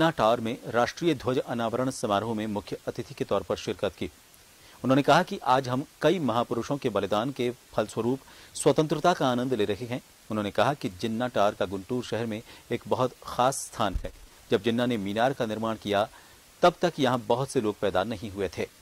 tower में राष्ट्रीय ध्वज अनावरण समारोह में मुख्य अतिथि के तौर पर शिरकत की उन्होंने कहा कि आज हम कई महापुरुषों के बलिदान के फलस्वरूप स्वतंत्रता का आनंद ले रहे हैं उन्होंने कहा कि जिन्ना टार का गुंटूर शहर में एक बहुत खास स्थान है जब जिन्ना ने मीनार का निर्माण किया तब तक यहाँ बहुत से लोग पैदा नहीं हुए थे